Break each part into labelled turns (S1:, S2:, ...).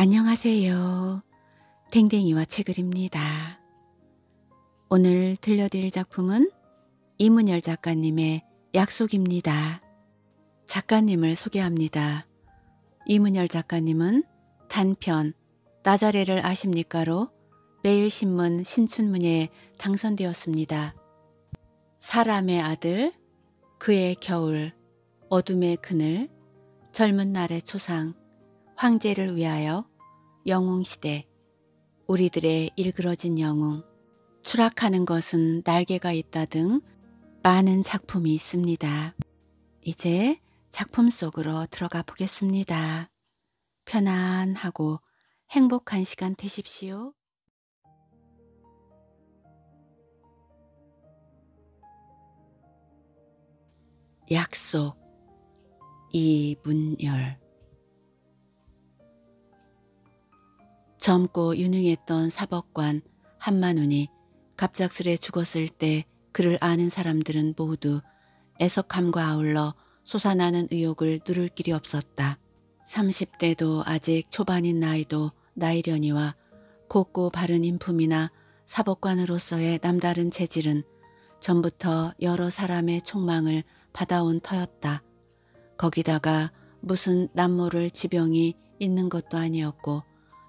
S1: 안녕하세요. 댕댕이와 책을입니다. 오늘 들려드릴 작품은 이문열 작가님의 약속입니다. 작가님을 소개합니다. 이문열 작가님은 단편 나자레를 아십니까로 매일신문 신춘문예에 당선되었습니다. 사람의 아들, 그의 겨울, 어둠의 그늘, 젊은 날의 초상, 황제를 위하여 영웅시대 우리들의 일그러진 영웅 추락하는 것은 날개가 있다 등 많은 작품이 있습니다. 이제 작품 속으로 들어가 보겠습니다. 편안하고 행복한 시간 되십시오. 약속 이문열 젊고 유능했던 사법관 한만훈이 갑작스레 죽었을 때 그를 아는 사람들은 모두 애석함과 아울러 솟아나는 의욕을 누를 길이 없었다. 30대도 아직 초반인 나이도 나이려니와 곱고 바른 인품이나 사법관으로서의 남다른 재질은 전부터 여러 사람의 촉망을 받아온 터였다. 거기다가 무슨 남모를 지병이 있는 것도 아니었고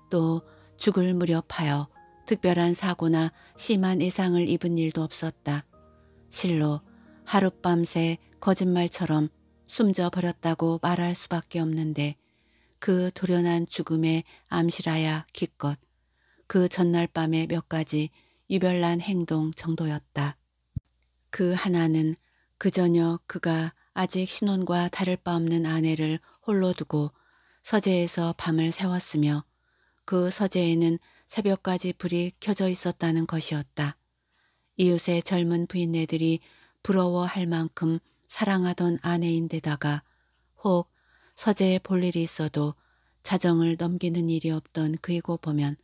S1: 또 죽을 무렵하여 특별한 사고나 심한 이상을 입은 일도 없었다. 실로 하룻밤새 거짓말처럼 숨져버렸다고 말할 수밖에 없는데 그 돌연한 죽음에 암시라야 기껏 그 전날 밤의 몇 가지 유별난 행동 정도였다. 그 하나는 그 저녁 그가 아직 신혼과 다를 바 없는 아내를 홀로 두고 서재에서 밤을 새웠으며 그 서재에는 새벽까지 불이 켜져 있었다는 것이었다. 이웃의 젊은 부인네들이 부러워할 만큼 사랑하던 아내인데다가 혹 서재에 볼 일이 있어도 자정을 넘기는 일이 없던 그이고 보면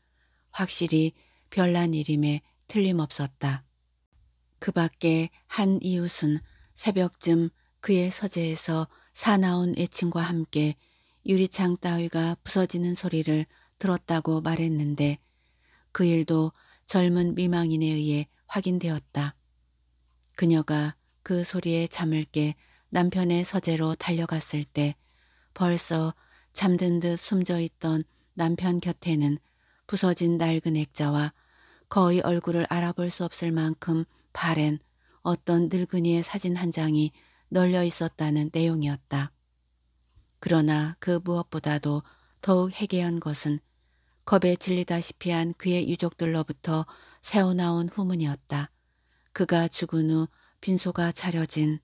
S1: 확실히 별난 일임에 틀림없었다. 그 밖에 한 이웃은 새벽쯤 그의 서재에서 사나운 애칭과 함께 유리창 따위가 부서지는 소리를 들었다고 말했는데 그 일도 젊은 미망인에 의해 확인되었다. 그녀가 그 소리에 잠을 깨 남편의 서재로 달려갔을 때 벌써 잠든 듯 숨져 있던 남편 곁에는 부서진 낡은 액자와 거의 얼굴을 알아볼 수 없을 만큼 바랜 어떤 늙은이의 사진 한 장이 널려 있었다는 내용이었다. 그러나 그 무엇보다도 더욱 해괴한 것은 겁에 질리다시피 한 그의 유족들로부터 새어나온 후문이었다. 그가 죽은 후 빈소가 차려진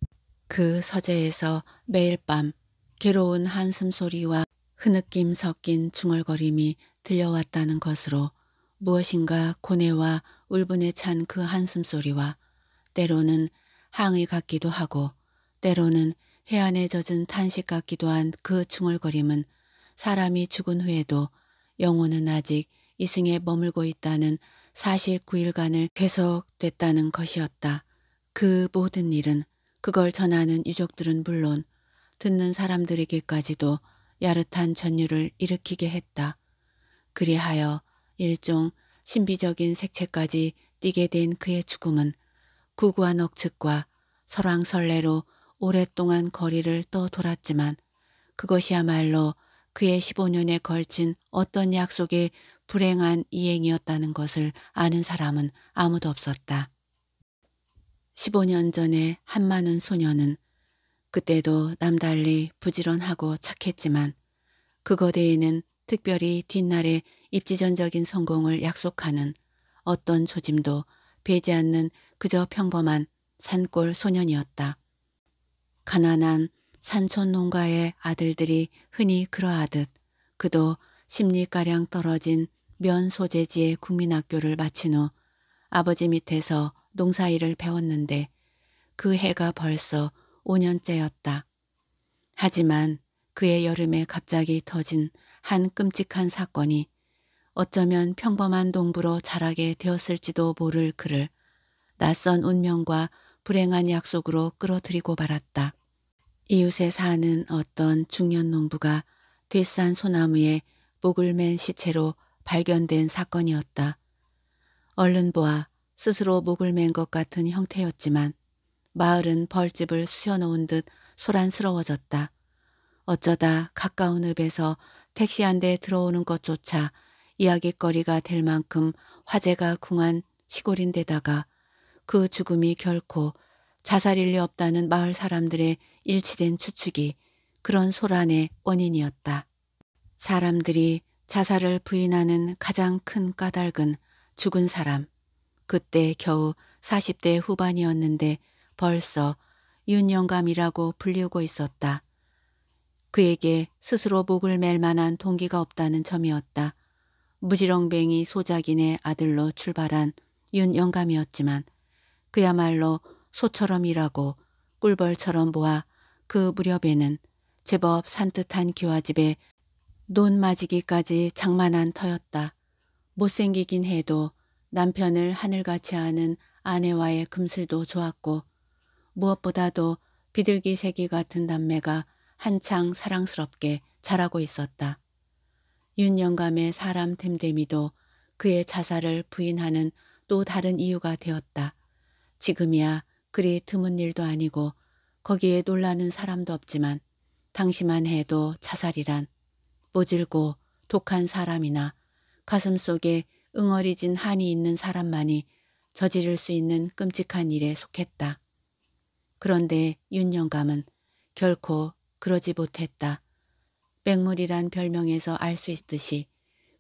S1: 그 서재에서 매일 밤 괴로운 한숨 소리와 흐느낌 섞인 중얼거림이 들려왔다는 것으로 무엇인가 고뇌와 울분에 찬 그 한숨 소리와 때로는 항의 같기도 하고 때로는 해안에 젖은 탄식 같기도 한 그 중얼거림은 사람이 죽은 후에도 영혼은 아직 이승에 머물고 있다는 사실 9일간을 계속됐다는 것이었다. 그 모든 일은 그걸 전하는 유족들은 물론 듣는 사람들에게까지도 야릇한 전율을 일으키게 했다. 그리하여 일종 신비적인 색채까지 띠게 된 그의 죽음은 구구한 억측과 설왕설래로 오랫동안 거리를 떠돌았지만 그것이야말로 그의 15년에 걸친 어떤 약속의 불행한 이행이었다는 것을 아는 사람은 아무도 없었다. 15년 전에 한마는 소녀는 그때도 남달리 부지런하고 착했지만 그거 대에는 특별히 뒷날에 입지전적인 성공을 약속하는 어떤 조짐도 배지 않는 그저 평범한 산골 소년이었다. 가난한 산촌 농가의 아들들이 흔히 그러하듯 그도 십리가량 떨어진 면 소재지의 국민학교를 마친 후 아버지 밑에서 농사일을 배웠는데 그 해가 벌써 5년째였다. 하지만 그의 여름에 갑자기 터진 한 끔찍한 사건이 어쩌면 평범한 동부로 자라게 되었을지도 모를 그를 낯선 운명과 불행한 약속으로 끌어들이고 말았다. 이웃에 사는 어떤 중년 농부가 뒷산 소나무에 목을 맨 시체로 발견된 사건이었다. 얼른 보아 스스로 목을 맨 것 같은 형태였지만 마을은 벌집을 쑤셔놓은 듯 소란스러워졌다. 어쩌다 가까운 읍에서 택시 한 대 들어오는 것조차 이야기거리가 될 만큼 화제가 궁한 시골인데다가 그 죽음이 결코 자살일 리 없다는 마을 사람들의 일치된 추측이 그런 소란의 원인이었다. 사람들이 자살을 부인하는 가장 큰 까닭은 죽은 사람. 그때 겨우 40대 후반이었는데 벌써 윤영감이라고 불리우고 있었다. 그에게 스스로 목을 맬 만한 동기가 없다는 점이었다. 무지렁뱅이 소작인의 아들로 출발한 윤영감이었지만 그야말로 소처럼 일하고 꿀벌처럼 보아 그 무렵에는 제법 산뜻한 기와집에 논 맞이기까지 장만한 터였다. 못생기긴 해도 남편을 하늘같이 아는 아내와의 금슬도 좋았고 무엇보다도 비둘기 새기 같은 남매가 한창 사랑스럽게 자라고 있었다. 윤영감의 사람 됨됨이도 그의 자살을 부인하는 또 다른 이유가 되었다. 지금이야 그리 드문 일도 아니고 거기에 놀라는 사람도 없지만 당시만 해도 자살이란 모질고 독한 사람이나 가슴 속에 응어리진 한이 있는 사람만이 저지를 수 있는 끔찍한 일에 속했다. 그런데 윤영감은 결코 그러지 못했다. 백물이란 별명에서 알 수 있듯이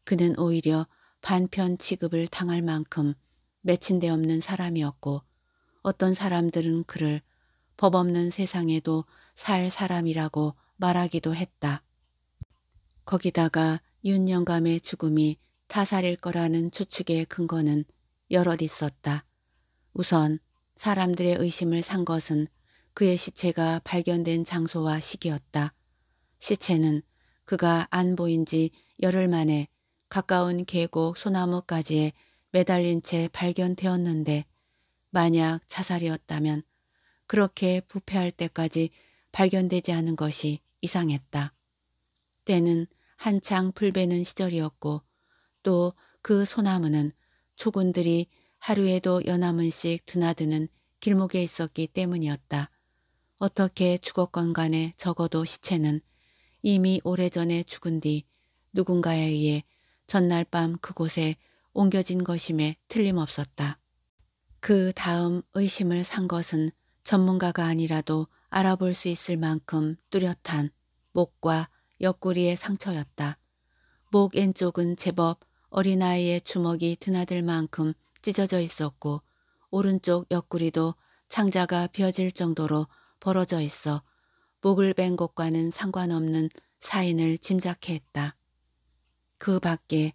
S1: 그는 오히려 반편 취급을 당할 만큼 맺힌 데 없는 사람이었고 어떤 사람들은 그를 법 없는 세상에도 살 사람이라고 말하기도 했다. 거기다가 윤 영감의 죽음이 타살일 거라는 추측의 근거는 여럿 있었다. 우선 사람들의 의심을 산 것은 그의 시체가 발견된 장소와 시기였다. 시체는 그가 안 보인 지 열흘 만에 가까운 계곡 소나무까지에 매달린 채 발견되었는데 만약 자살이었다면 그렇게 부패할 때까지 발견되지 않은 것이 이상했다. 때는 한창 풀베는 시절이었고 또 그 소나무는 초군들이 하루에도 여나문씩 드나드는 길목에 있었기 때문이었다. 어떻게 죽었건 간에 적어도 시체는 이미 오래전에 죽은 뒤 누군가에 의해 전날 밤 그곳에 옮겨진 것임에 틀림없었다. 그 다음 의심을 산 것은 전문가가 아니라도 알아볼 수 있을 만큼 뚜렷한 목과 옆구리의 상처였다. 목 왼쪽은 제법 어린아이의 주먹이 드나들 만큼 찢어져 있었고 오른쪽 옆구리도 창자가 비어질 정도로 벌어져 있어 목을 뺀 것과는 상관없는 사인을 짐작해 했다. 그 밖에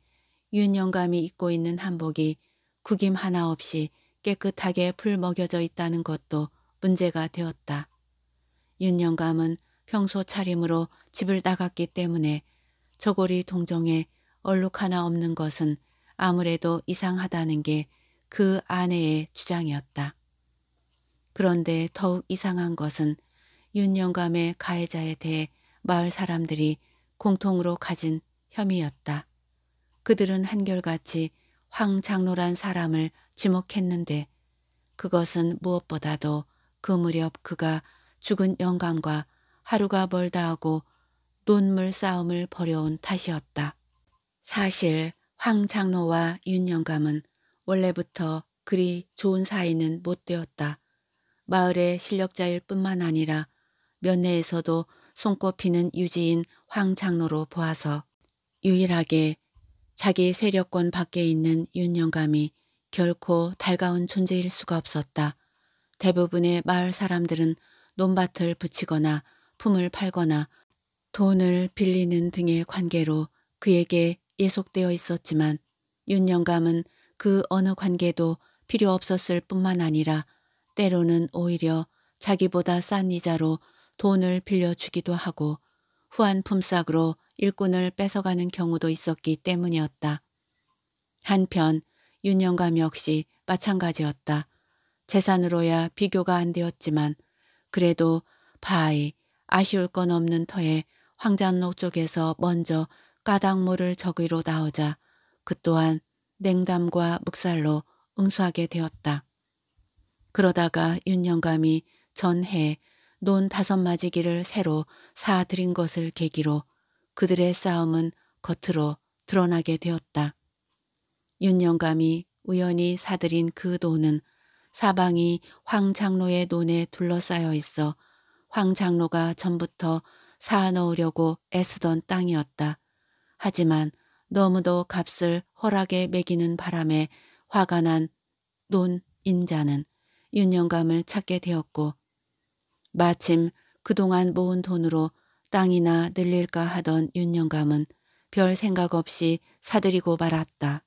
S1: 윤영감이 입고 있는 한복이 구김 하나 없이 깨끗하게 풀먹여져 있다는 것도 문제가 되었다. 윤 영감은 평소 차림으로 집을 나갔기 때문에 저고리 동정에 얼룩 하나 없는 것은 아무래도 이상하다는 게 그 아내의 주장이었다. 그런데 더욱 이상한 것은 윤 영감의 가해자에 대해 마을 사람들이 공통으로 가진 혐의였다. 그들은 한결같이 황 장로란 사람을 지목했는데 그것은 무엇보다도 그 무렵 그가 죽은 영감과 하루가 멀다 하고 눈물 싸움을 벌여온 탓이었다. 사실 황 장로와 윤 영감은 원래부터 그리 좋은 사이는 못 되었다. 마을의 실력자일 뿐만 아니라 면내에서도 손꼽히는 유지인 황 장로로 보아서 유일하게 자기 세력권 밖에 있는 윤 영감이 결코 달가운 존재일 수가 없었다. 대부분의 마을 사람들은 논밭을 붙이거나 품을 팔거나 돈을 빌리는 등의 관계로 그에게 예속되어 있었지만 윤영감은 그 어느 관계도 필요 없었을 뿐만 아니라 때로는 오히려 자기보다 싼 이자로 돈을 빌려주기도 하고 후한 품삯으로 일꾼을 뺏어가는 경우도 있었기 때문이었다. 한편 윤영감 역시 마찬가지였다. 재산으로야 비교가 안 되었지만 그래도 바이 아쉬울 건 없는 터에 황장록 쪽에서 먼저 까닭물을 저기로 나오자 그 또한 냉담과 묵살로 응수하게 되었다. 그러다가 윤영감이 전해 논 다섯 마지기를 새로 사들인 것을 계기로 그들의 싸움은 겉으로 드러나게 되었다. 윤영감이 우연히 사들인 그 돈은 사방이 황장로의 논에 둘러싸여 있어 황장로가 전부터 사아넣으려고 애쓰던 땅이었다. 하지만 너무도 값을 허락에 매기는 바람에 화가 난 논 인자는 윤영감을 찾게 되었고 마침 그동안 모은 돈으로 땅이나 늘릴까 하던 윤영감은 별 생각 없이 사들이고 말았다.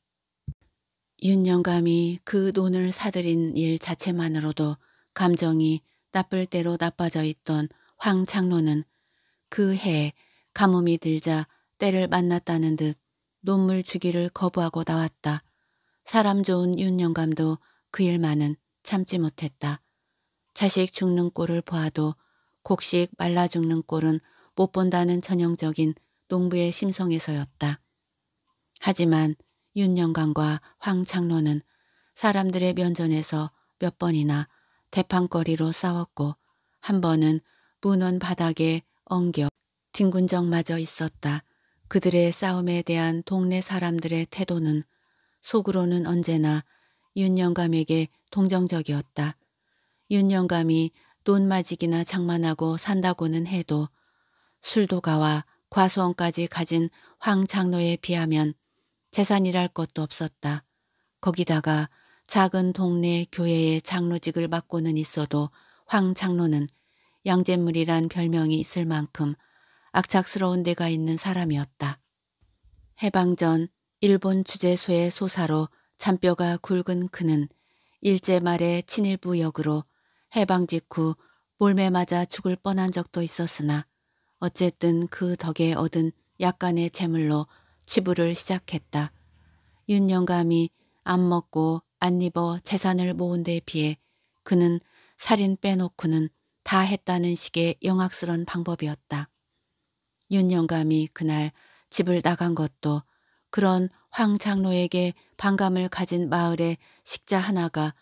S1: 윤영감이 그 돈을 사들인 일 자체만으로도 감정이 나쁠 대로 나빠져 있던 황창로는 그 해에 가뭄이 들자 때를 만났다는 듯 눈물 주기를 거부하고 나왔다. 사람 좋은 윤영감도 그 일만은 참지 못했다. 자식 죽는 꼴을 보아도 곡식 말라 죽는 꼴은 못 본다는 전형적인 농부의 심성에서였다. 하지만 윤영관과 황창로는 사람들의 면전에서 몇 번이나 대판거리로 싸웠고 한 번은 문원 바닥에 엉겨 뒹군적마저 있었다. 그들의 싸움에 대한 동네 사람들의 태도는 속으로는 언제나 윤영감에게 동정적이었다. 윤영감이 논마직이나 장만하고 산다고는 해도 술도가와 과수원까지 가진 황창로에 비하면 재산이랄 것도 없었다. 거기다가 작은 동네 교회의 장로직을 맡고는 있어도 황 장로는 양잿물이란 별명이 있을 만큼 악착스러운 데가 있는 사람이었다. 해방 전 일본 주재소의 소사로 잔뼈가 굵은 그는 일제 말에 친일부 역으로 해방 직후 몰매 맞아 죽을 뻔한 적도 있었으나 어쨌든 그 덕에 얻은 약간의 재물로 치부를 시작했다. 윤영감이 안 먹고 안 입어 재산을 모은 데에 비해 그는 살인 빼놓고는 다 했다는 식의 영악스런 방법이었다. 윤영감이 그날 집을 나간 것도 그런 황장로에게 반감을 가진 마을의 식자 하나가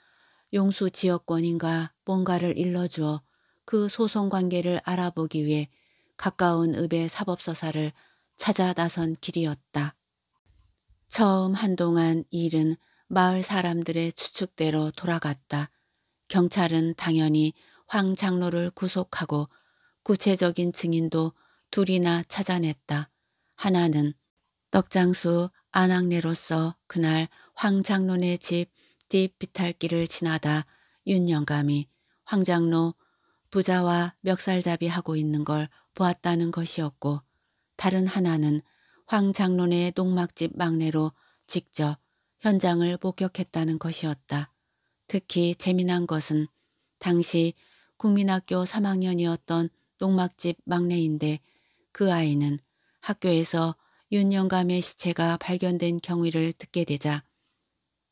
S1: 용수 지역권인가 뭔가를 일러주어 그 소송 관계를 알아보기 위해 가까운 읍의 사법서사를 찾아 나선 길이었다. 처음 한동안 일은 마을 사람들의 추측대로 돌아갔다. 경찰은 당연히 황 장로를 구속하고 구체적인 증인도 둘이나 찾아냈다. 하나는 떡장수 안학내로서 그날 황 장로네 집 뒷비탈길을 지나다 윤영감이 황 장로 부자와 멱살잡이 하고 있는 걸 보았다는 것이었고 다른 하나는 황 장론의 농막집 막내로 직접 현장을 목격했다는 것이었다. 특히 재미난 것은 당시 국민학교 3학년이었던 농막집 막내인데 그 아이는 학교에서 윤영감의 시체가 발견된 경위를 듣게 되자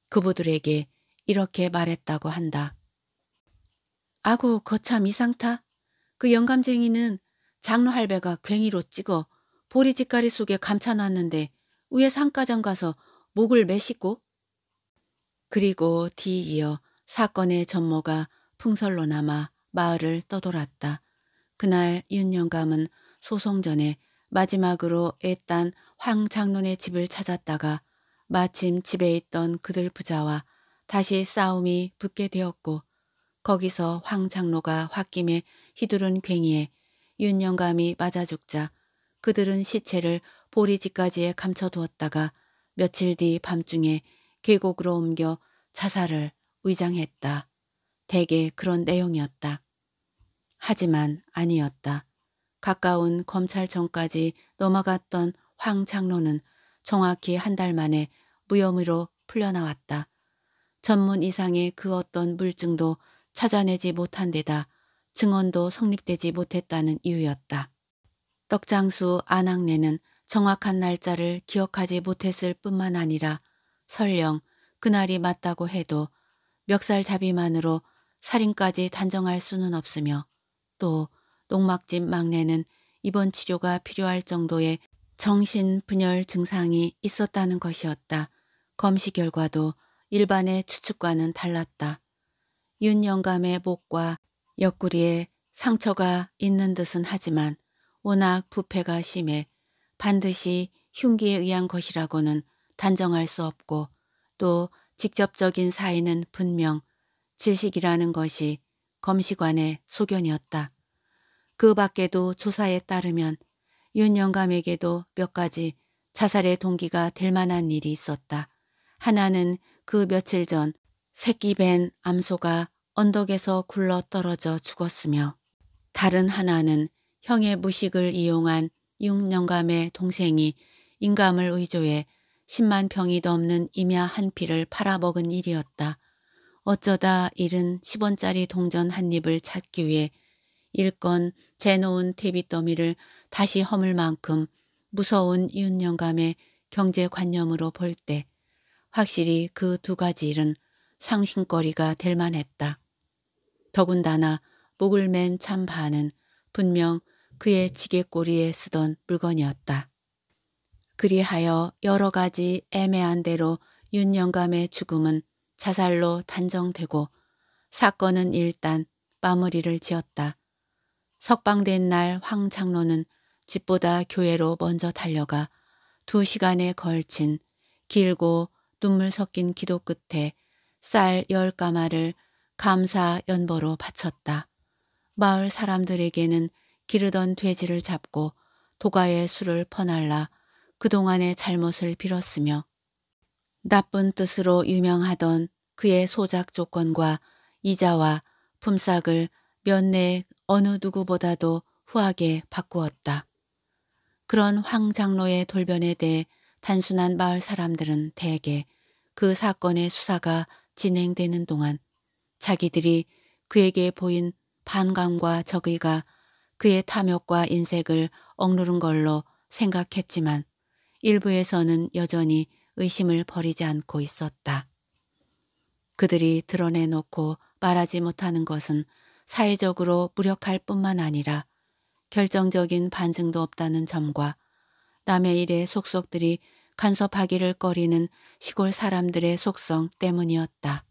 S1: 그부들에게 이렇게 말했다고 한다. 아고 거참 이상타. 그 영감쟁이는 장로 할배가 괭이로 찍어 보리짓가리 속에 감춰놨는데 위에 상가장 가서 목을 메시고 그리고 뒤이어 사건의 전모가 풍설로 남아 마을을 떠돌았다. 그날 윤영감은 소송 전에 마지막으로 애딴 황창론의 집을 찾았다가 마침 집에 있던 그들 부자와 다시 싸움이 붙게 되었고 거기서 황창로가 홧김에 휘두른 괭이에 윤영감이 맞아 죽자 그들은 시체를 보리지까지에 감춰두었다가 며칠 뒤 밤중에 계곡으로 옮겨 자살을 위장했다 대개 그런 내용이었다. 하지만 아니었다. 가까운 검찰청까지 넘어갔던 황 장로는 정확히 한 달 만에 무혐의로 풀려나왔다. 전문 이상의 그 어떤 물증도 찾아내지 못한 데다 증언도 성립되지 못했다는 이유였다. 떡장수 안학례는 정확한 날짜를 기억하지 못했을 뿐만 아니라 설령 그날이 맞다고 해도 멱살잡이만으로 살인까지 단정할 수는 없으며 또 농막집 막내는 이번 치료가 필요할 정도의 정신분열 증상이 있었다는 것이었다. 검시 결과도 일반의 추측과는 달랐다. 윤 영감의 목과 옆구리에 상처가 있는 듯은 하지만 워낙 부패가 심해 반드시 흉기에 의한 것이라고는 단정할 수 없고 또 직접적인 사인은 분명 질식이라는 것이 검시관의 소견이었다. 그 밖에도 조사에 따르면 윤 영감에게도 몇 가지 자살의 동기가 될 만한 일이 있었다. 하나는 그 며칠 전 새끼 밴 암소가 언덕에서 굴러 떨어져 죽었으며 다른 하나는 형의 무식을 이용한 6년감의 동생이 인감을 의조해 10만 평이 넘는 임야 한 피를 팔아먹은 일이었다. 어쩌다 일은 10원짜리 동전 한 입을 찾기 위해 일건 재놓은 퇴비더미를 다시 허물 만큼 무서운 윤영감의 경제관념으로 볼 때 확실히 그 두 가지 일은 상심거리가 될 만했다. 더군다나 목을 맨 참바는 분명 그의 지게꼬리에 쓰던 물건이었다. 그리하여 여러 가지 애매한 대로 윤영감의 죽음은 자살로 단정되고 사건은 일단 마무리를 지었다. 석방된 날 황창로는 집보다 교회로 먼저 달려가 두 시간에 걸친 길고 눈물 섞인 기도 끝에 쌀 열 가마를 감사 연보로 바쳤다. 마을 사람들에게는 기르던 돼지를 잡고 도가에 술을 퍼날라 그동안의 잘못을 빌었으며 나쁜 뜻으로 유명하던 그의 소작 조건과 이자와 품삯을 면내 어느 누구보다도 후하게 바꾸었다. 그런 황 장로의 돌변에 대해 단순한 마을 사람들은 대개 그 사건의 수사가 진행되는 동안 자기들이 그에게 보인 반감과 적의가 그의 탐욕과 인색을 억누른 걸로 생각했지만 일부에서는 여전히 의심을 버리지 않고 있었다. 그들이 드러내놓고 말하지 못하는 것은 사회적으로 무력할 뿐만 아니라 결정적인 반증도 없다는 점과 남의 일에 속속들이 간섭하기를 꺼리는 시골 사람들의 속성 때문이었다.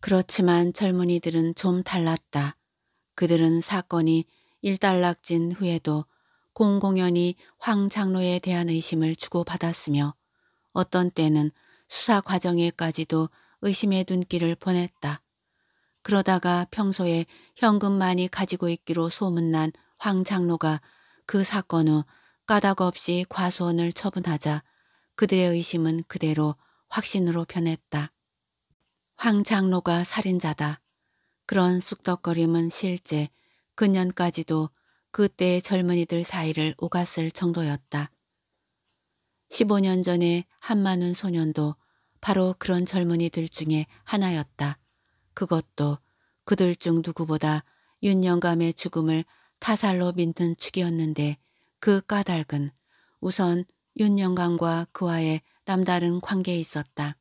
S1: 그렇지만 젊은이들은 좀 달랐다. 그들은 사건이 일단락진 후에도 공공연히 황장로에 대한 의심을 주고받았으며 어떤 때는 수사 과정에까지도 의심의 눈길을 보냈다. 그러다가 평소에 현금 많이 가지고 있기로 소문난 황장로가 그 사건 후 까닭 없이 과수원을 처분하자 그들의 의심은 그대로 확신으로 변했다. 황장로가 살인자다. 그런 쑥덕거림은 실제 그년까지도 그때의 젊은이들 사이를 오갔을 정도였다. 15년 전에 한만훈 소년도 바로 그런 젊은이들 중에 하나였다. 그것도 그들 중 누구보다 윤영감의 죽음을 타살로 민든 축이었는데 그 까닭은 우선 윤영감과 그와의 남다른 관계에 있었다.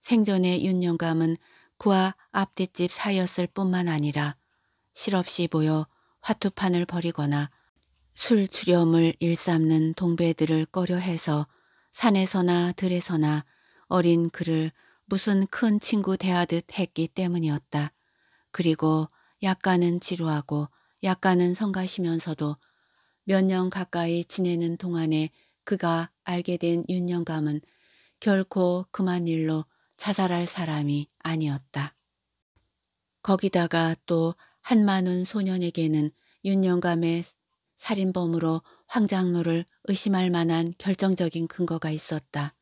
S1: 생전에 윤영감은 그와 앞뒷집 사였을 뿐만 아니라 실없이 모여 화투판을 벌이거나 술 주렴을 일삼는 동배들을 꺼려해서 산에서나 들에서나 어린 그를 무슨 큰 친구 대하듯 했기 때문이었다. 그리고 약간은 지루하고 약간은 성가시면서도 몇 년 가까이 지내는 동안에 그가 알게 된 윤영감은 결코 그만 일로 자살할 사람이 아니었다. 거기다가 또 한만운 소년에게는 윤영감의 살인범으로 황장로를 의심할 만한 결정적인 근거가 있었다.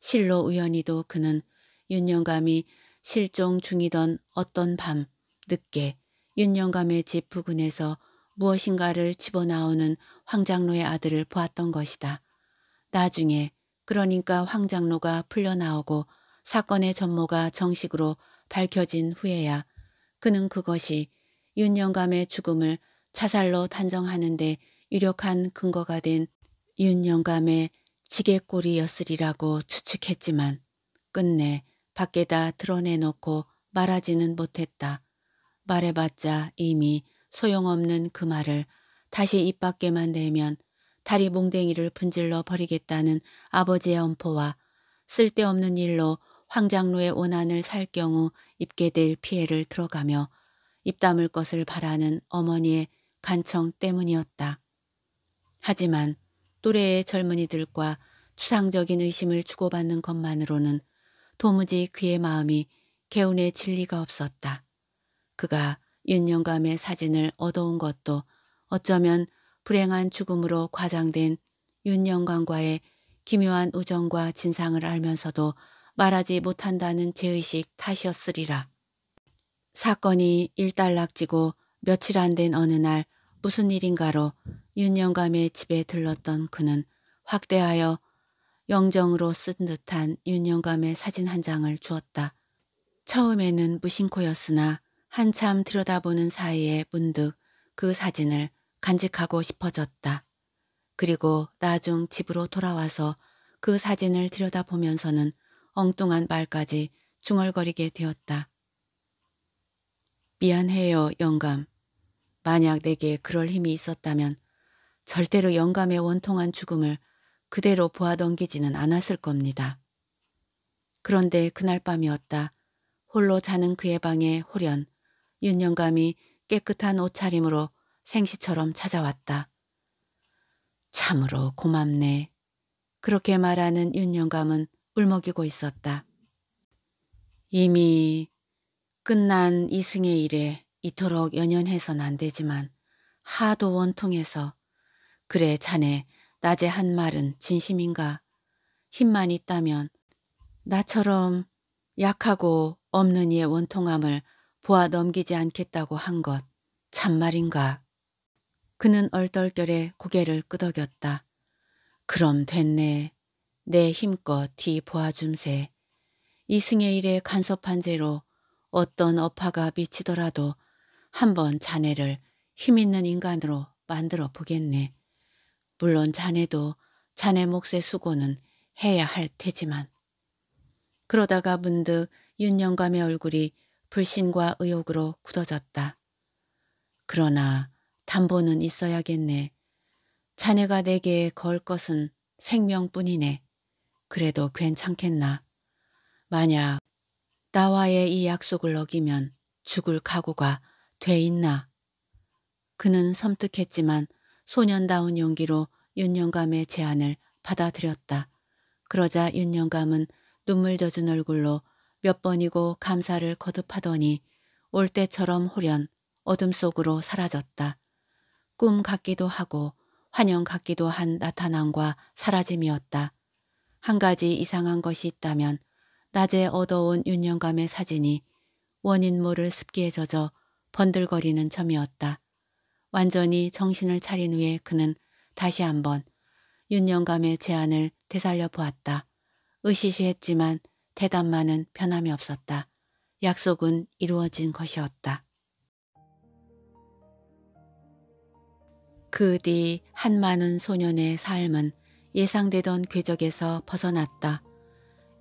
S1: 실로 우연히도 그는 윤영감이 실종 중이던 어떤 밤 늦게 윤영감의 집 부근에서 무엇인가를 집어나오는 황장로의 아들을 보았던 것이다. 나중에 그러니까 황장로가 풀려나오고 사건의 전모가 정식으로 밝혀진 후에야 그는 그것이 윤영감의 죽음을 자살로 단정하는데 유력한 근거가 된 윤영감의 지게꼬리였으리라고 추측했지만 끝내 밖에다 드러내놓고 말하지는 못했다. 말해봤자 이미 소용없는 그 말을 다시 입 밖에만 내면 다리 몽댕이를 분질러 버리겠다는 아버지의 엄포와 쓸데없는 일로 황장로의 원한을 살 경우 입게 될 피해를 들어가며 입다물 것을 바라는 어머니의 간청 때문이었다. 하지만 또래의 젊은이들과 추상적인 의심을 주고받는 것만으로는 도무지 그의 마음이 개운해 진리가 없었다. 그가 윤영감의 사진을 얻어온 것도 어쩌면 불행한 죽음으로 과장된 윤영감과의 기묘한 우정과 진상을 알면서도 말하지 못한다는 제의식 탓이었으리라. 사건이 일단락지고 며칠 안 된 어느 날 무슨 일인가로 윤영감의 집에 들렀던 그는 확대하여 영정으로 쓴 듯한 윤영감의 사진 한 장을 주었다. 처음에는 무심코였으나 한참 들여다보는 사이에 문득 그 사진을 간직하고 싶어졌다. 그리고 나중 집으로 돌아와서 그 사진을 들여다보면서는 엉뚱한 말까지 중얼거리게 되었다. 미안해요, 영감. 만약 내게 그럴 힘이 있었다면 절대로 영감의 원통한 죽음을 그대로 보아넘기지는 않았을 겁니다. 그런데 그날 밤이었다. 홀로 자는 그의 방에 홀연 윤영감이 깨끗한 옷차림으로 생시처럼 찾아왔다. 참으로 고맙네. 그렇게 말하는 윤영감은 울먹이고 있었다. 이미 끝난 이승의 일에 이토록 연연해선 안 되지만 하도 원통해서 그래 자네 낮에 한 말은 진심인가 힘만 있다면 나처럼 약하고 없는 이의 원통함을 보아 넘기지 않겠다고 한 것 참말인가 그는 얼떨결에 고개를 끄덕였다. 그럼 됐네. 내 힘껏 뒤 보아줌세. 이승의 일에 간섭한 죄로 어떤 어파가 미치더라도 한 번 자네를 힘있는 인간으로 만들어 보겠네. 물론 자네도 자네 몫의 수고는 해야 할 테지만. 그러다가 문득 윤영감의 얼굴이 불신과 의혹으로 굳어졌다. 그러나 담보는 있어야겠네. 자네가 내게 걸 것은 생명뿐이네. 그래도 괜찮겠나. 만약 나와의 이 약속을 어기면 죽을 각오가 돼 있나. 그는 섬뜩했지만 소년다운 용기로 윤영감의 제안을 받아들였다. 그러자 윤영감은 눈물 젖은 얼굴로 몇 번이고 감사를 거듭하더니 올 때처럼 홀연 어둠 속으로 사라졌다. 꿈 같기도 하고 환영 같기도 한 나타남과 사라짐이었다. 한 가지 이상한 것이 있다면 낮에 얻어온 윤영감의 사진이 원인 모를 습기에 젖어 번들거리는 점이었다. 완전히 정신을 차린 후에 그는 다시 한번 윤영감의 제안을 되살려 보았다. 으시시했지만 대답만은 변함이 없었다. 약속은 이루어진 것이었다. 그 뒤 한마는 소년의 삶은 예상되던 궤적에서 벗어났다.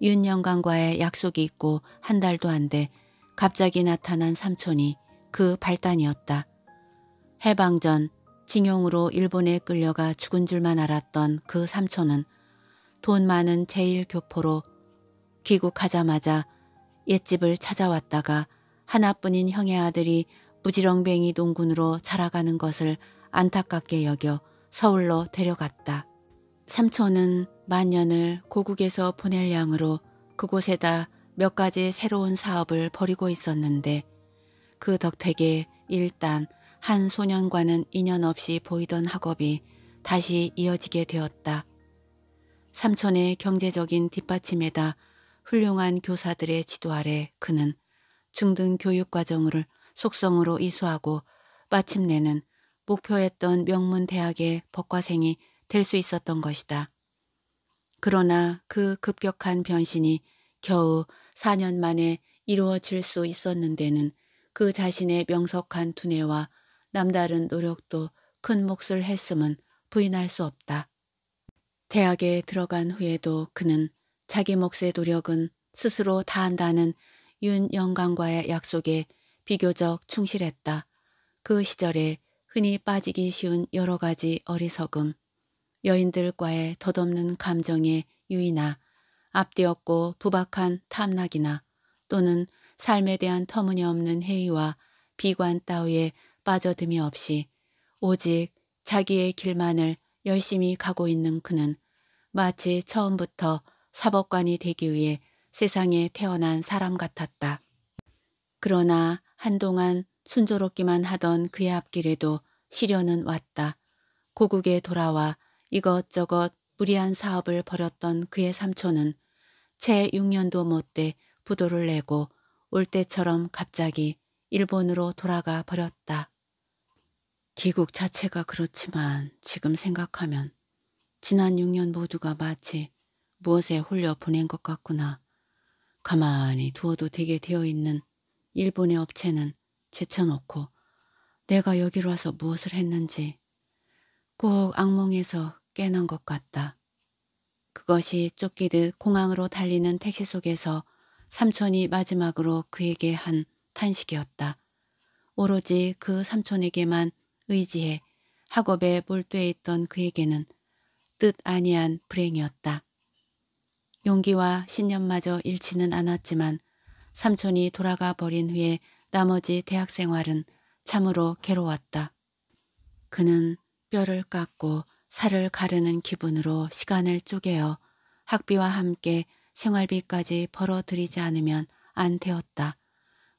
S1: 윤영관과의 약속이 있고 한 달도 안 돼 갑자기 나타난 삼촌이 그 발단이었다. 해방 전 징용으로 일본에 끌려가 죽은 줄만 알았던 그 삼촌은 돈 많은 제1교포로 귀국하자마자 옛집을 찾아왔다가 하나뿐인 형의 아들이 무지렁뱅이 농군으로 자라가는 것을 안타깝게 여겨 서울로 데려갔다. 삼촌은 만년을 고국에서 보낼 양으로 그곳에다 몇 가지 새로운 사업을 벌이고 있었는데 그 덕택에 일단 한 소년과는 인연 없이 보이던 학업이 다시 이어지게 되었다. 삼촌의 경제적인 뒷받침에다 훌륭한 교사들의 지도 아래 그는 중등 교육 과정을 속성으로 이수하고 마침내는 목표했던 명문 대학의 법과생이 될수 있었던 것이다. 그러나 그 급격한 변신이 겨우 4년 만에 이루어질 수 있었는데는 그 자신의 명석한 두뇌와 남다른 노력도 큰 몫을 했음은 부인할 수 없다. 대학에 들어간 후에도 그는 자기 몫의 노력은 스스로 다한다는 윤 영감과의 약속에 비교적 충실했다. 그 시절에 흔히 빠지기 쉬운 여러 가지 어리석음, 여인들과의 덧없는 감정의 유의나 앞뒤없고 부박한 탐락이나 또는 삶에 대한 터무니없는 회의와 비관 따위에 빠져듦이 없이 오직 자기의 길만을 열심히 가고 있는 그는 마치 처음부터 사법관이 되기 위해 세상에 태어난 사람 같았다. 그러나 한동안 순조롭기만 하던 그의 앞길에도 시련은 왔다. 고국에 돌아와 이것저것 무리한 사업을 벌였던 그의 삼촌은 채 6년도 못돼 부도를 내고 올 때처럼 갑자기 일본으로 돌아가 버렸다. 기국 자체가 그렇지만 지금 생각하면 지난 6년 모두가 마치 무엇에 홀려 보낸 것 같구나. 가만히 두어도 되게 되어 있는 일본의 업체는 제쳐놓고 내가 여기로 와서 무엇을 했는지 꼭 악몽에서 깨는 것 같다. 그것이 쫓기듯 공항으로 달리는 택시 속에서 삼촌이 마지막으로 그에게 한 탄식이었다. 오로지 그 삼촌에게만 의지해 학업에 몰두해 있던 그에게는 뜻 아니한 불행이었다. 용기와 신념마저 잃지는 않았지만 삼촌이 돌아가 버린 후에 나머지 대학 생활은 참으로 괴로웠다. 그는 뼈를 깎고 살을 가르는 기분으로 시간을 쪼개어 학비와 함께 생활비까지 벌어들이지 않으면 안 되었다.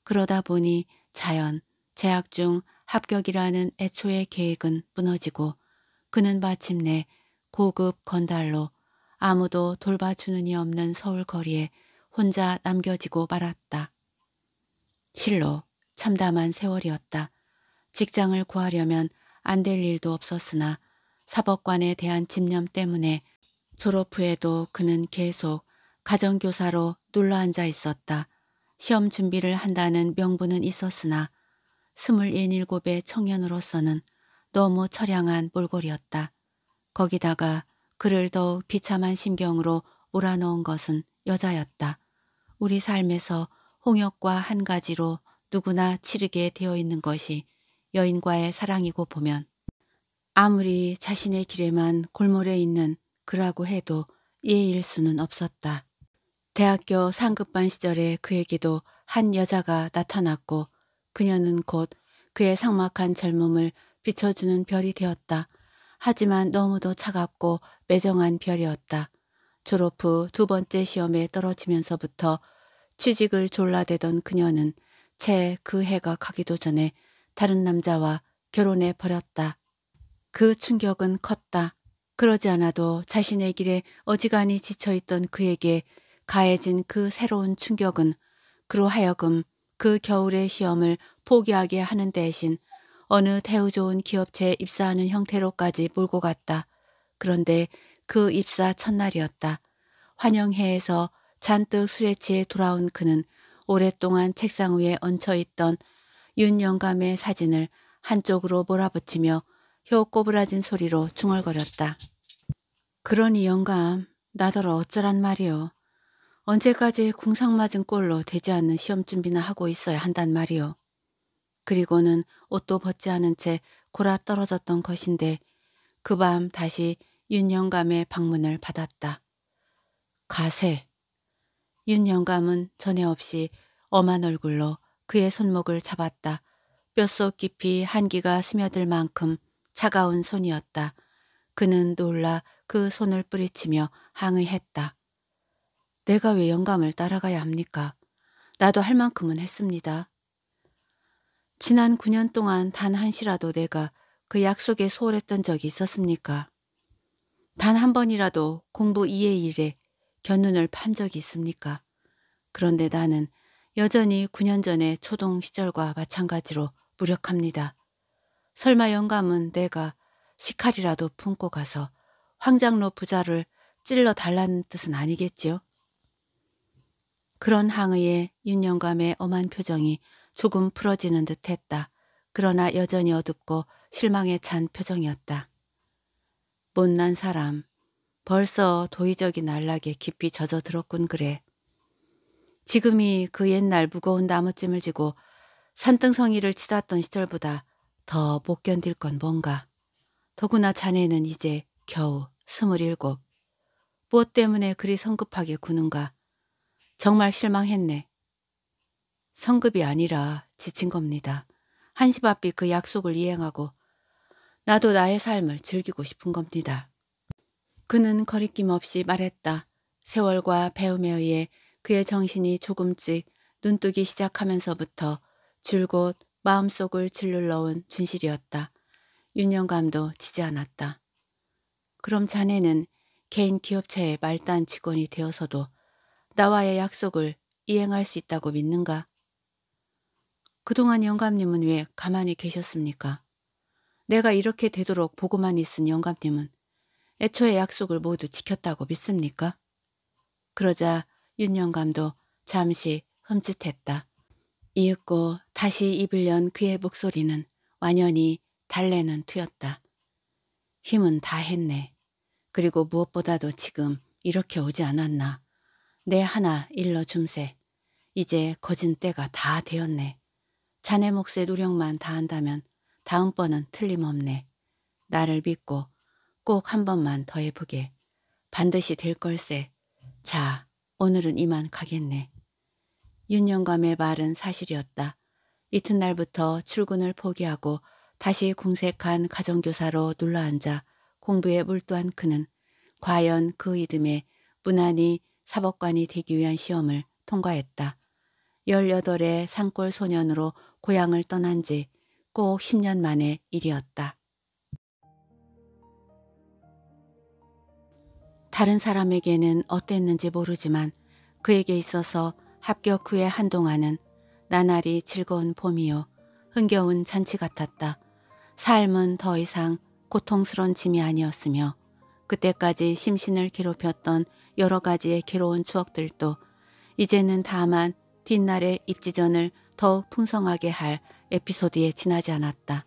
S1: 그러다 보니 자연, 재학 중 합격이라는 애초의 계획은 무너지고 그는 마침내 고급 건달로 아무도 돌봐주는 이 없는 서울 거리에 혼자 남겨지고 말았다. 실로 참담한 세월이었다. 직장을 구하려면 안 될 일도 없었으나 사법관에 대한 집념 때문에 졸업 후에도 그는 계속 가정교사로 눌러앉아 있었다. 시험 준비를 한다는 명분은 있었으나 스물예곱의 청년으로서는 너무 처량한 몰골이었다. 거기다가 그를 더욱 비참한 심경으로 몰아넣은 것은 여자였다. 우리 삶에서 홍역과 한 가지로 누구나 치르게 되어 있는 것이 여인과의 사랑이고 보면 아무리 자신의 길에만 골몰해 있는 그라고 해도 예일 수는 없었다. 대학교 상급반 시절에 그에게도 한 여자가 나타났고 그녀는 곧 그의 상막한 젊음을 비춰주는 별이 되었다. 하지만 너무도 차갑고 매정한 별이었다. 졸업 후 두 번째 시험에 떨어지면서부터 취직을 졸라대던 그녀는 채 그 해가 가기도 전에 다른 남자와 결혼해 버렸다. 그 충격은 컸다. 그러지 않아도 자신의 길에 어지간히 지쳐있던 그에게 가해진 그 새로운 충격은 그로 하여금 그 겨울의 시험을 포기하게 하는 대신 어느 대우 좋은 기업체에 입사하는 형태로까지 몰고 갔다. 그런데 그 입사 첫날이었다. 환영회에서 잔뜩 술에 취해 돌아온 그는 오랫동안 책상 위에 얹혀있던 윤 영감의 사진을 한쪽으로 몰아붙이며 혀 꼬부라진 소리로 중얼거렸다. 그러니 영감, 나더러 어쩌란 말이오. 언제까지 궁상맞은 꼴로 되지 않는 시험 준비나 하고 있어야 한단 말이오. 그리고는 옷도 벗지 않은 채 골아 떨어졌던 것인데 그 밤 다시 윤영감의 방문을 받았다. 가세. 윤영감은 전에 없이 엄한 얼굴로 그의 손목을 잡았다. 뼛속 깊이 한기가 스며들 만큼 차가운 손이었다. 그는 놀라 그 손을 뿌리치며 항의했다. 내가 왜 영감을 따라가야 합니까? 나도 할 만큼은 했습니다. 지난 9년 동안 단 한시라도 내가 그 약속에 소홀했던 적이 있었습니까? 단 한 번이라도 공부 이의 일에 견눈을 판 적이 있습니까? 그런데 나는 여전히 9년 전의 초동 시절과 마찬가지로 무력합니다. 설마 영감은 내가 시칼이라도 품고 가서 황장로 부자를 찔러 달라는 뜻은 아니겠지요? 그런 항의에 윤영감의 엄한 표정이 조금 풀어지는 듯했다. 그러나 여전히 어둡고 실망에 찬 표정이었다. 못난 사람. 벌써 도의적인 안락에 깊이 젖어들었군 그래. 지금이 그 옛날 무거운 나무찜을 지고 산등성이를 치닫던 시절보다 더못 견딜 건 뭔가. 더구나 자네는 이제 겨우 스물일곱. 무엇 때문에 그리 성급하게 구는가. 정말 실망했네. 성급이 아니라 지친 겁니다. 한시바삐 그 약속을 이행하고 나도 나의 삶을 즐기고 싶은 겁니다. 그는 거리낌 없이 말했다. 세월과 배움에 의해 그의 정신이 조금씩 눈뜨기 시작하면서부터 줄곧 마음속을 질눌러은 진실이었다. 윤영감도 지지 않았다. 그럼 자네는 개인 기업체의 말단 직원이 되어서도 나와의 약속을 이행할 수 있다고 믿는가? 그동안 영감님은 왜 가만히 계셨습니까? 내가 이렇게 되도록 보고만 있은 영감님은 애초에 약속을 모두 지켰다고 믿습니까? 그러자 윤영감도 잠시 흠칫했다. 이윽고 다시 입을 연 그의 목소리는 완연히 달래는 투였다. 힘은 다 했네. 그리고 무엇보다도 지금 이렇게 오지 않았나. 내 하나 일러 줌세. 이제 거진 때가 다 되었네. 자네 몫의 노력만 다한다면 다음번은 틀림없네. 나를 믿고 꼭 한 번만 더 해보게. 반드시 될 걸세. 자, 오늘은 이만 가겠네. 윤영감의 말은 사실이었다. 이튿날부터 출근을 포기하고 다시 궁색한 가정교사로 눌러앉아 공부에 몰두한 그는 과연 그 이듬해 무난히 사법관이 되기 위한 시험을 통과했다. 18의 산골 소년으로 고향을 떠난 지 꼭 10년 만의 일이었다. 다른 사람에게는 어땠는지 모르지만 그에게 있어서 합격 후에 한동안은 나날이 즐거운 봄이요 흥겨운 잔치 같았다. 삶은 더 이상 고통스러운 짐이 아니었으며 그때까지 심신을 괴롭혔던 여러 가지의 괴로운 추억들도 이제는 다만 뒷날의 입지전을 더욱 풍성하게 할 에피소드에 지나지 않았다.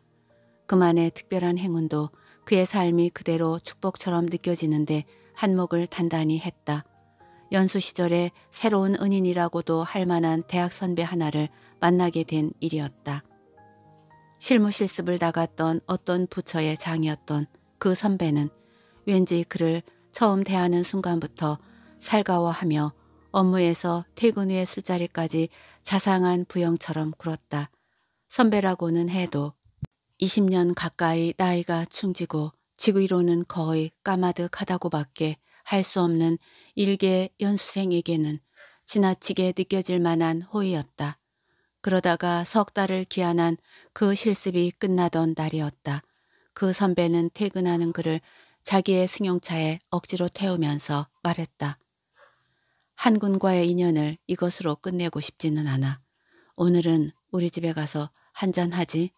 S1: 그만의 특별한 행운도 그의 삶이 그대로 축복처럼 느껴지는데 한몫을 단단히 했다. 연수 시절에 새로운 은인이라고도 할 만한 대학 선배 하나를 만나게 된 일이었다. 실무 실습을 나갔던 어떤 부처의 장이었던 그 선배는 왠지 그를 처음 대하는 순간부터 살가워하며 업무에서 퇴근 후의 술자리까지 자상한 부영처럼 굴었다. 선배라고는 해도 20년 가까이 나이가 충지고 지구이로는 거의 까마득하다고밖에 할수 없는 일개 연수생에게는 지나치게 느껴질 만한 호의였다. 그러다가 석 달을 기한한 그 실습이 끝나던 날이었다. 그 선배는 퇴근하는 그를 자기의 승용차에 억지로 태우면서 말했다. 한군과의 인연을 이것으로 끝내고 싶지는 않아. 오늘은 우리 집에 가서 한잔하지.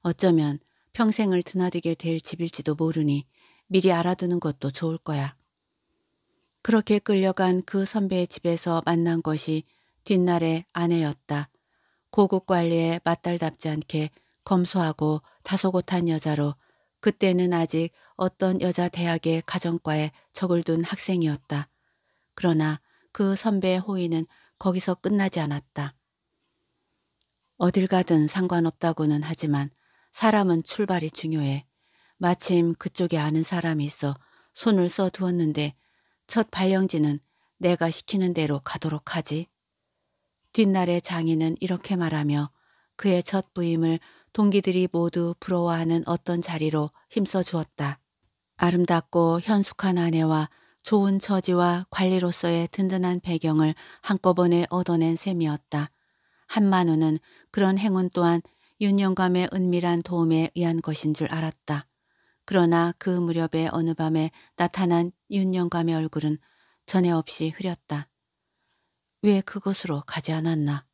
S1: 어쩌면 평생을 드나들게 될 집일지도 모르니 미리 알아두는 것도 좋을 거야. 그렇게 끌려간 그 선배의 집에서 만난 것이 뒷날의 아내였다. 고국 관리에 맞달답지 않게 검소하고 다소곳한 여자로 그때는 아직 어떤 여자 대학의 가정과에 적을 둔 학생이었다. 그러나 그 선배의 호의는 거기서 끝나지 않았다. 어딜 가든 상관없다고는 하지만 사람은 출발이 중요해. 마침 그쪽에 아는 사람이 있어 손을 써 두었는데 첫 발령지는 내가 시키는 대로 가도록 하지. 뒷날의 장인은 이렇게 말하며 그의 첫 부임을 동기들이 모두 부러워하는 어떤 자리로 힘써 주었다. 아름답고 현숙한 아내와 좋은 처지와 관리로서의 든든한 배경을 한꺼번에 얻어낸 셈이었다. 한만우는 그런 행운 또한 윤영감의 은밀한 도움에 의한 것인 줄 알았다. 그러나 그 무렵에 어느 밤에 나타난 윤영감의 얼굴은 전에 없이 흐렸다. 왜 그곳으로 가지 않았나?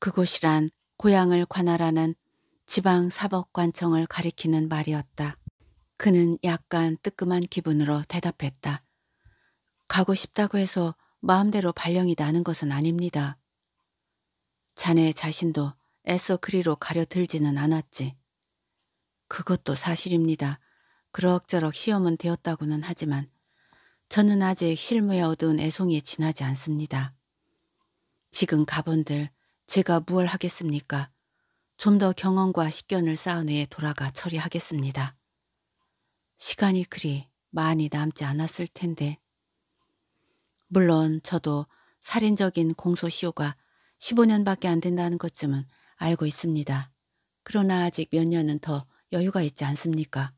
S1: 그곳이란 고향을 관할하는 지방 사법관청을 가리키는 말이었다. 그는 약간 뜨끔한 기분으로 대답했다. 가고 싶다고 해서 마음대로 발령이 나는 것은 아닙니다. 자네 자신도 애써 그리로 가려 들지는 않았지. 그것도 사실입니다. 그럭저럭 시험은 되었다고는 하지만 저는 아직 실무에 얻은 애송이에 지나지 않습니다. 지금 가본들 제가 무얼 하겠습니까? 좀 더 경험과 식견을 쌓은 후에 돌아가 처리하겠습니다. 시간이 그리 많이 남지 않았을 텐데 물론 저도 살인적인 공소시효가 15년밖에 안 된다는 것쯤은 알고 있습니다. 그러나 아직 몇 년은 더 여유가 있지 않습니까?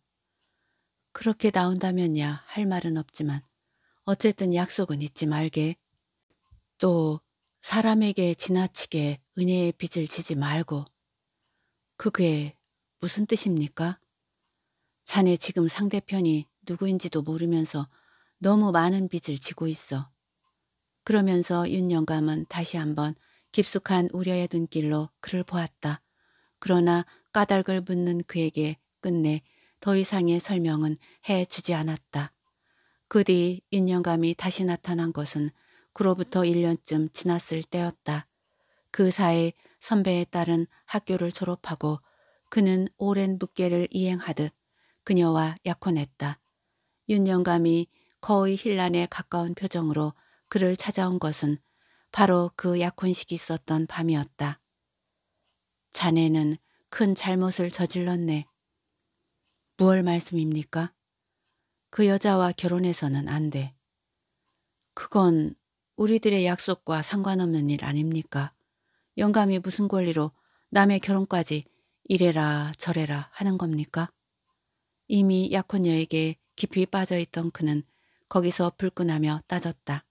S1: 그렇게 나온다면야 할 말은 없지만 어쨌든 약속은 잊지 말게. 또 사람에게 지나치게 은혜의 빚을 지지 말고. 그게 무슨 뜻입니까? 자네 지금 상대편이 누구인지도 모르면서 너무 많은 빚을 지고 있어. 그러면서 윤 영감은 다시 한번 깊숙한 우려의 눈길로 그를 보았다. 그러나 까닭을 묻는 그에게 끝내 더 이상의 설명은 해주지 않았다. 그뒤 인연감이 다시 나타난 것은 그로부터 1년쯤 지났을 때였다. 그 사이 선배의 딸은 학교를 졸업하고 그는 오랜 묵계를 이행하듯 그녀와 약혼했다. 윤영감이 거의 힐난에 가까운 표정으로 그를 찾아온 것은 바로 그 약혼식이 있었던 밤이었다. 자네는 큰 잘못을 저질렀네. 무얼 말씀입니까? 그 여자와 결혼해서는 안 돼. 그건 우리들의 약속과 상관없는 일 아닙니까? 영감이 무슨 권리로 남의 결혼까지 이래라 저래라 하는 겁니까? 이미 약혼녀에게 깊이 빠져있던 그는 거기서 불끈하며 따졌다.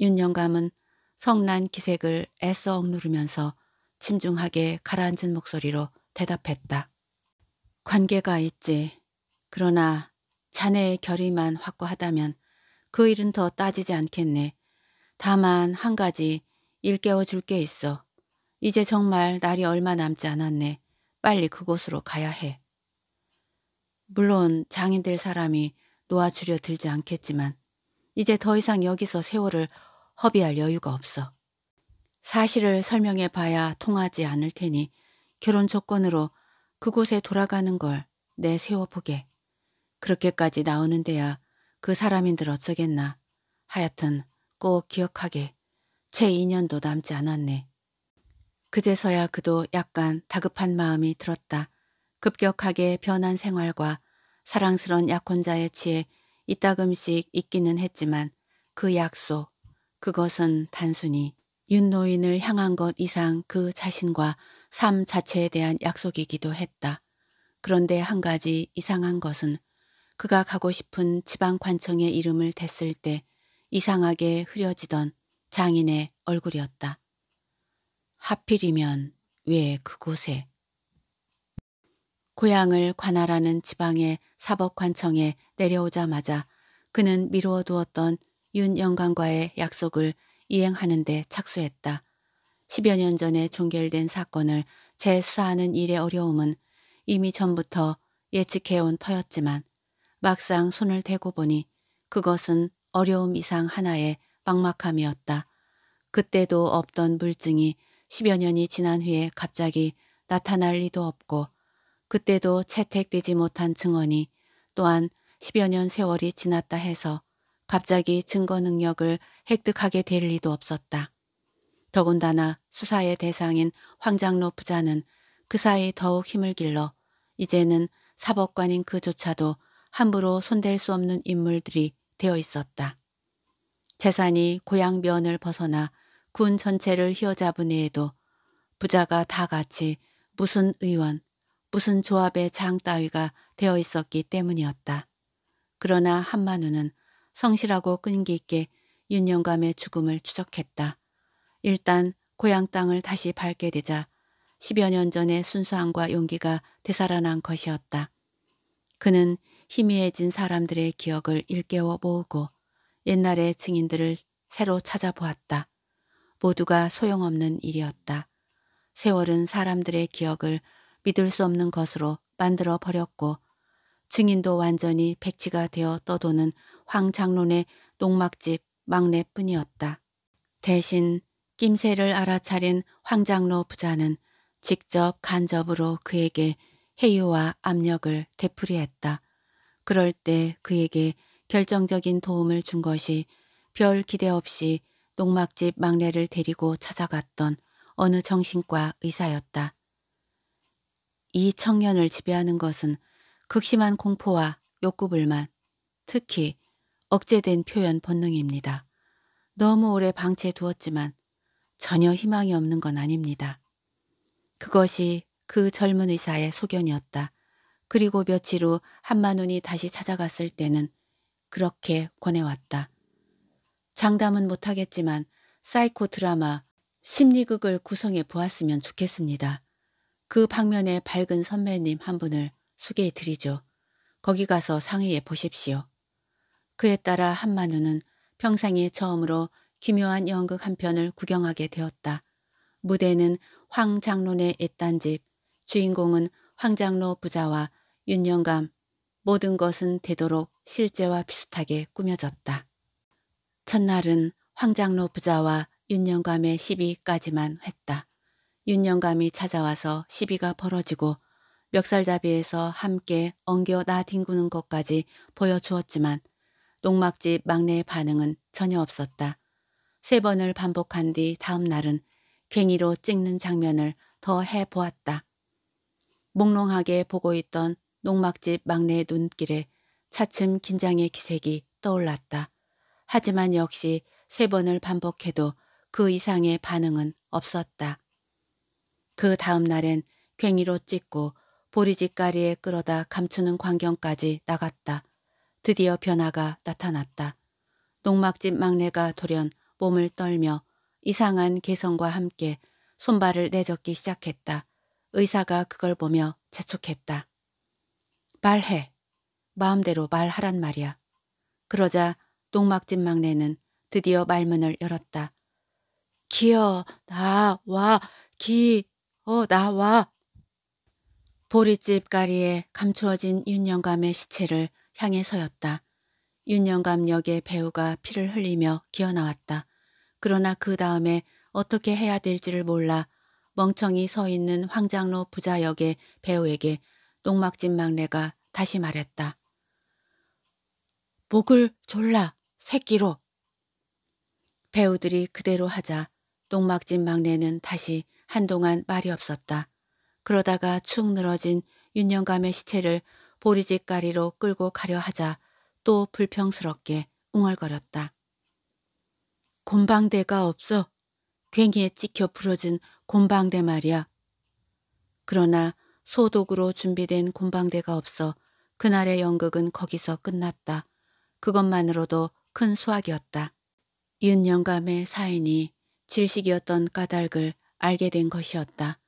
S1: 윤영감은 성난 기색을 애써 억누르면서 침중하게 가라앉은 목소리로 대답했다. 관계가 있지. 그러나 자네의 결의만 확고하다면 그 일은 더 따지지 않겠네. 다만 한 가지 일깨워 줄 게 있어. 이제 정말 날이 얼마 남지 않았네. 빨리 그곳으로 가야 해. 물론 장인들 사람이 놓아주려 들지 않겠지만 이제 더 이상 여기서 세월을 허비할 여유가 없어. 사실을 설명해 봐야 통하지 않을 테니 결혼 조건으로 그곳에 돌아가는 걸 내세워보게. 그렇게까지 나오는 데야 그 사람인들 어쩌겠나. 하여튼 꼭 기억하게. 채 2년도 남지 않았네. 그제서야 그도 약간 다급한 마음이 들었다. 급격하게 변한 생활과 사랑스런 약혼자의 치에 이따금씩 있기는 했지만 그 약속, 그것은 단순히 윤노인을 향한 것 이상 그 자신과 삶 자체에 대한 약속이기도 했다. 그런데 한 가지 이상한 것은 그가 가고 싶은 지방관청의 이름을 댔을 때 이상하게 흐려지던 장인의 얼굴이었다. 하필이면 왜 그곳에? 고향을 관할하는 지방의 사법관청에 내려오자마자 그는 미루어 두었던 윤영관과의 약속을 이행하는 데 착수했다. 10여 년 전에 종결된 사건을 재수사하는 일의 어려움은 이미 전부터 예측해온 터였지만 막상 손을 대고 보니 그것은 어려움 이상 하나의 막막함이었다. 그때도 없던 물증이 10여 년이 지난 후에 갑자기 나타날 리도 없고 그때도 채택되지 못한 증언이 또한 10여 년 세월이 지났다 해서 갑자기 증거 능력을 획득하게 될 리도 없었다. 더군다나 수사의 대상인 황장로 부자는 그 사이 더욱 힘을 길러 이제는 사법관인 그조차도 함부로 손댈 수 없는 인물들이 되어 있었다. 재산이 고향 면을 벗어나 군 전체를 휘어잡은 해에도 부자가 다 같이 무슨 의원, 무슨 조합의 장 따위가 되어 있었기 때문이었다. 그러나 한만우는 성실하고 끈기 있게 윤영감의 죽음을 추적했다. 일단 고향 땅을 다시 밟게 되자 10여 년 전의 순수함과 용기가 되살아난 것이었다. 그는 희미해진 사람들의 기억을 일깨워 모으고 옛날의 증인들을 새로 찾아보았다. 모두가 소용없는 일이었다. 세월은 사람들의 기억을 믿을 수 없는 것으로 만들어 버렸고 증인도 완전히 백치가 되어 떠도는 황창론의 농막집 막내뿐이었다. 대신 낌새를 알아차린 황장로 부자는 직접 간접으로 그에게 해유와 압력을 되풀이했다. 그럴 때 그에게 결정적인 도움을 준 것이 별 기대 없이 농막집 막내를 데리고 찾아갔던 어느 정신과 의사였다. 이 청년을 지배하는 것은 극심한 공포와 욕구 불만, 특히 억제된 표현 본능입니다. 너무 오래 방치해 두었지만 전혀 희망이 없는 건 아닙니다. 그것이 그 젊은 의사의 소견이었다. 그리고 며칠 후 한만훈이 다시 찾아갔을 때는 그렇게 권해왔다. 장담은 못하겠지만 사이코 드라마 심리극을 구성해 보았으면 좋겠습니다. 그방면에 밝은 선배님 한 분을 소개해 드리죠. 거기 가서 상의해 보십시오. 그에 따라 한만우는 평생에 처음으로 기묘한 연극 한 편을 구경하게 되었다. 무대는 황 장로네 애딴집, 주인공은 황 장로 부자와 윤영감, 모든 것은 되도록 실제와 비슷하게 꾸며졌다. 첫날은 황 장로 부자와 윤영감의 시비까지만 했다. 윤영감이 찾아와서 시비가 벌어지고 멱살잡이에서 함께 엉겨 나뒹구는 것까지 보여주었지만 농막집 막내의 반응은 전혀 없었다. 세 번을 반복한 뒤 다음 날은 괭이로 찍는 장면을 더 해보았다. 몽롱하게 보고 있던 농막집 막내의 눈길에 차츰 긴장의 기색이 떠올랐다. 하지만 역시 세 번을 반복해도 그 이상의 반응은 없었다. 그 다음 날엔 괭이로 찍고 보리짓가리에 끌어다 감추는 광경까지 나갔다. 드디어 변화가 나타났다. 농막집 막내가 돌연 몸을 떨며 이상한 개성과 함께 손발을 내젓기 시작했다. 의사가 그걸 보며 재촉했다. 말해. 마음대로 말하란 말이야. 그러자 농막집 막내는 드디어 말문을 열었다. 기어 나와 기 어 나와 보릿집 가리에 감추어진 윤영감의 시체를 향해 서였다. 윤영감 역의 배우가 피를 흘리며 기어나왔다. 그러나 그 다음에 어떻게 해야 될지를 몰라 멍청이 서 있는 황장로 부자 역의 배우에게 농막집 막내가 다시 말했다. 목을 졸라 새끼로 배우들이 그대로 하자 농막집 막내는 다시 한동안 말이 없었다. 그러다가 축 늘어진 윤영감의 시체를 보리짓가리로 끌고 가려 하자 또 불평스럽게 웅얼거렸다. 곰방대가 없어. 괭이에 찍혀 부러진 곰방대 말이야. 그러나 소독으로 준비된 곰방대가 없어 그날의 연극은 거기서 끝났다. 그것만으로도 큰 수확이었다. 윤 영감의 사인이 질식이었던 까닭을 알게 된 것이었다.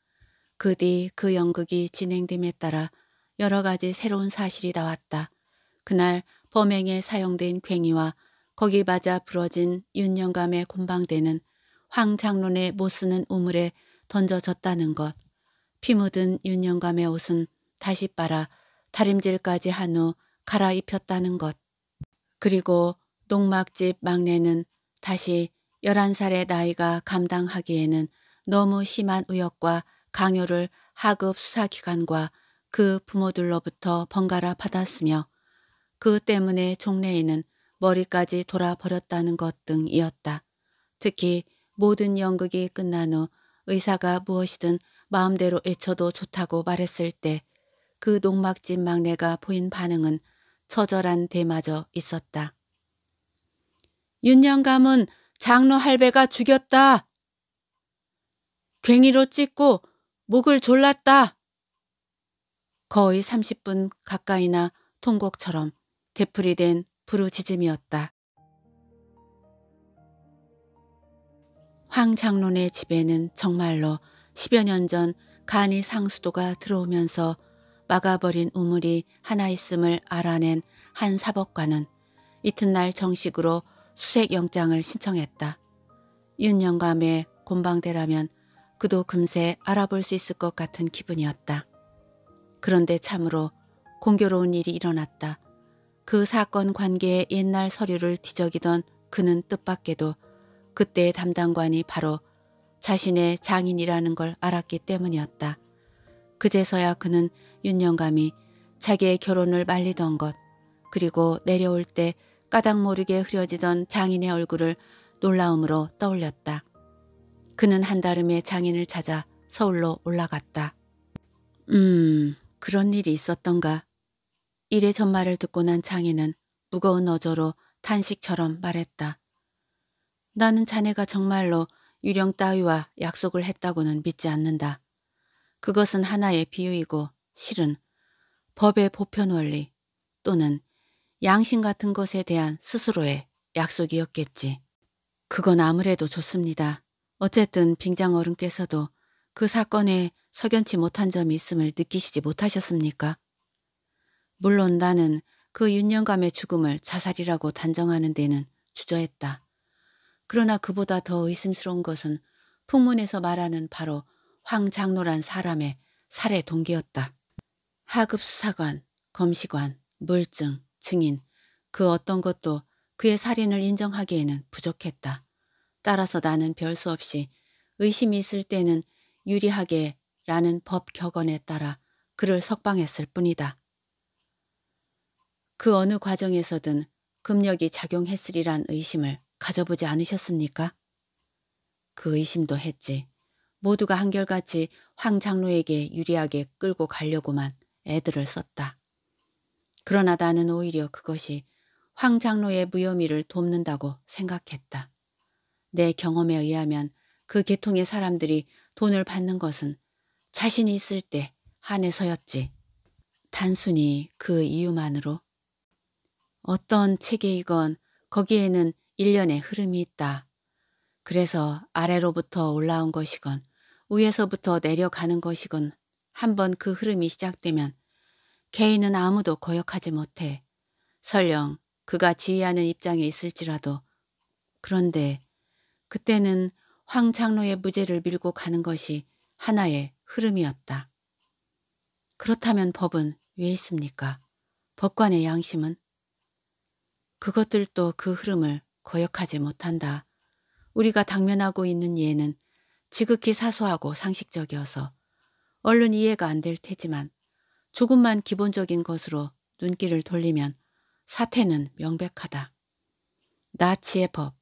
S1: 그뒤그 연극이 진행됨에 따라 여러 가지 새로운 사실이 나왔다. 그날 범행에 사용된 괭이와 거기 맞아 부러진 윤영감의 곤방대는 황장론에못 쓰는 우물에 던져졌다는 것. 피 묻은 윤영감의 옷은 다시 빨아 다림질까지 한 후 갈아입혔다는 것. 그리고 농막집 막내는 다시 11살의 나이가 감당하기에는 너무 심한 의욕과 강요를 하급 수사기관과 그 부모들로부터 번갈아 받았으며 그 때문에 종래에는 머리까지 돌아버렸다는 것 등이었다. 특히 모든 연극이 끝난 후 의사가 무엇이든 마음대로 외쳐도 좋다고 말했을 때 그농막집 막내가 보인 반응은 처절한 대마저 있었다. 윤영 감은 장로 할배가 죽였다. 괭이로 찍고 목을 졸랐다. 거의 30분 가까이나 통곡처럼 되풀이된 부르짖음이었다. 황장론의 집에는 정말로 10여 년 전 간이 상수도가 들어오면서 막아버린 우물이 하나 있음을 알아낸 한 사법관은 이튿날 정식으로 수색영장을 신청했다. 윤영감의 곤방대라면 그도 금세 알아볼 수 있을 것 같은 기분이었다. 그런데 참으로 공교로운 일이 일어났다. 그 사건 관계의 옛날 서류를 뒤적이던 그는 뜻밖에도 그때의 담당관이 바로 자신의 장인이라는 걸 알았기 때문이었다. 그제서야 그는 윤영감이 자기의 결혼을 말리던 것 그리고 내려올 때 까닭 모르게 흐려지던 장인의 얼굴을 놀라움으로 떠올렸다. 그는 한다름에 장인을 찾아 서울로 올라갔다. 음, 그런 일이 있었던가. 이래 전말을 듣고 난 장인은 무거운 어조로 탄식처럼 말했다. 나는 자네가 정말로 유령 따위와 약속을 했다고는 믿지 않는다. 그것은 하나의 비유이고 실은 법의 보편 원리 또는 양심 같은 것에 대한 스스로의 약속이었겠지. 그건 아무래도 좋습니다. 어쨌든 빙장 어른께서도 그 사건에 석연치 못한 점이 있음을 느끼시지 못하셨습니까? 물론 나는 그 윤영감의 죽음을 자살이라고 단정하는 데는 주저했다. 그러나 그보다 더 의심스러운 것은 풍문에서 말하는 바로 황 장로란 사람의 살해 동기였다. 하급 수사관, 검시관, 물증, 증인 그 어떤 것도 그의 살인을 인정하기에는 부족했다. 따라서 나는 별 수 없이 의심이 있을 때는 유리하게 라는 법 격언에 따라 그를 석방했을 뿐이다. 그 어느 과정에서든 금력이 작용했으리란 의심을 가져보지 않으셨습니까? 그 의심도 했지. 모두가 한결같이 황 장로에게 유리하게 끌고 가려고만 애들을 썼다. 그러나 나는 오히려 그것이 황 장로의 무혐의를 돕는다고 생각했다. 내 경험에 의하면 그 계통의 사람들이 돈을 받는 것은 자신이 있을 때 한해서였지. 단순히 그 이유만으로 어떤 체계이건 거기에는 일련의 흐름이 있다. 그래서 아래로부터 올라온 것이건 위에서부터 내려가는 것이건 한번 그 흐름이 시작되면 개인은 아무도 거역하지 못해. 설령 그가 지휘하는 입장에 있을지라도 그런데 그때는 황창로의 무죄를 밀고 가는 것이 하나의 흐름이었다. 그렇다면 법은 왜 있습니까? 법관의 양심은? 그것들도 그 흐름을 거역하지 못한다. 우리가 당면하고 있는 예는 지극히 사소하고 상식적이어서 얼른 이해가 안 될 테지만 조금만 기본적인 것으로 눈길을 돌리면 사태는 명백하다. 나치의 법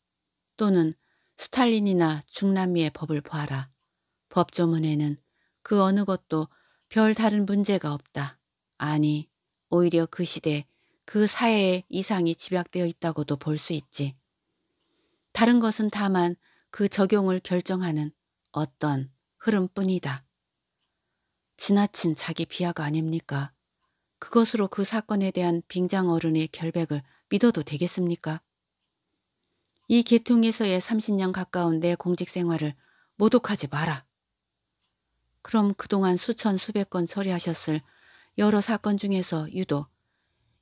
S1: 또는 스탈린이나 중남미의 법을 보아라. 법조문에는 그 어느 것도 별 다른 문제가 없다. 아니, 오히려 그 시대, 그 사회의 이상이 집약되어 있다고도 볼 수 있지. 다른 것은 다만 그 적용을 결정하는 어떤 흐름뿐이다. 지나친 자기 비하가 아닙니까? 그것으로 그 사건에 대한 빙장 어른의 결백을 믿어도 되겠습니까? 이 계통에서의 30년 가까운 내 공직 생활을 모독하지 마라. 그럼 그동안 수천 수백 건 처리하셨을 여러 사건 중에서 유독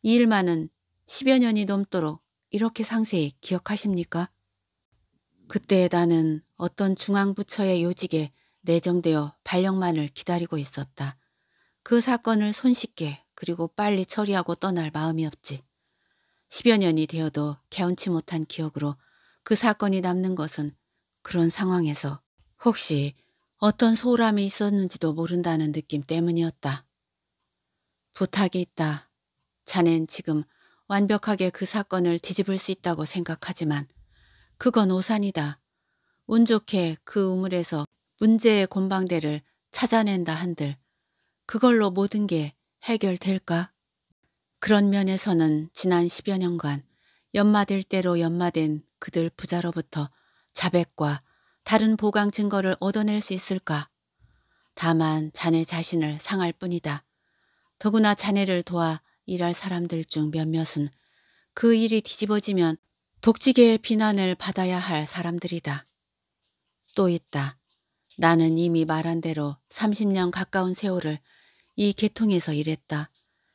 S1: 이 일만은 10여 년이 넘도록 이렇게 상세히 기억하십니까? 그때의 나는 어떤 중앙부처의 요직에 내정되어 발령만을 기다리고 있었다. 그 사건을 손쉽게 그리고 빨리 처리하고 떠날 마음이 없지. 10여 년이 되어도 개운치 못한 기억으로 그 사건이 남는 것은 그런 상황에서 혹시 어떤 소홀함이 있었는지도 모른다는 느낌 때문이었다. 부탁이 있다. 자넨 지금 완벽하게 그 사건을 뒤집을 수 있다고 생각하지만 그건 오산이다. 운 좋게 그 우물에서 문제의 곤방대를 찾아낸다 한들 그걸로 모든 게 해결될까? 그런 면에서는 지난 10여 년간 연마될 대로 연마된 그들 부자로부터 자백과 다른 보강 증거를 얻어낼 수 있을까? 다만 자네 자신을 상할 뿐이다. 더구나 자네를 도와 일할 사람들 중 몇몇은 그 일이 뒤집어지면 독직의 비난을 받아야 할 사람들이다. 또 있다. 나는 이미 말한 대로 30년 가까운 세월을 이 계통에서 일했다.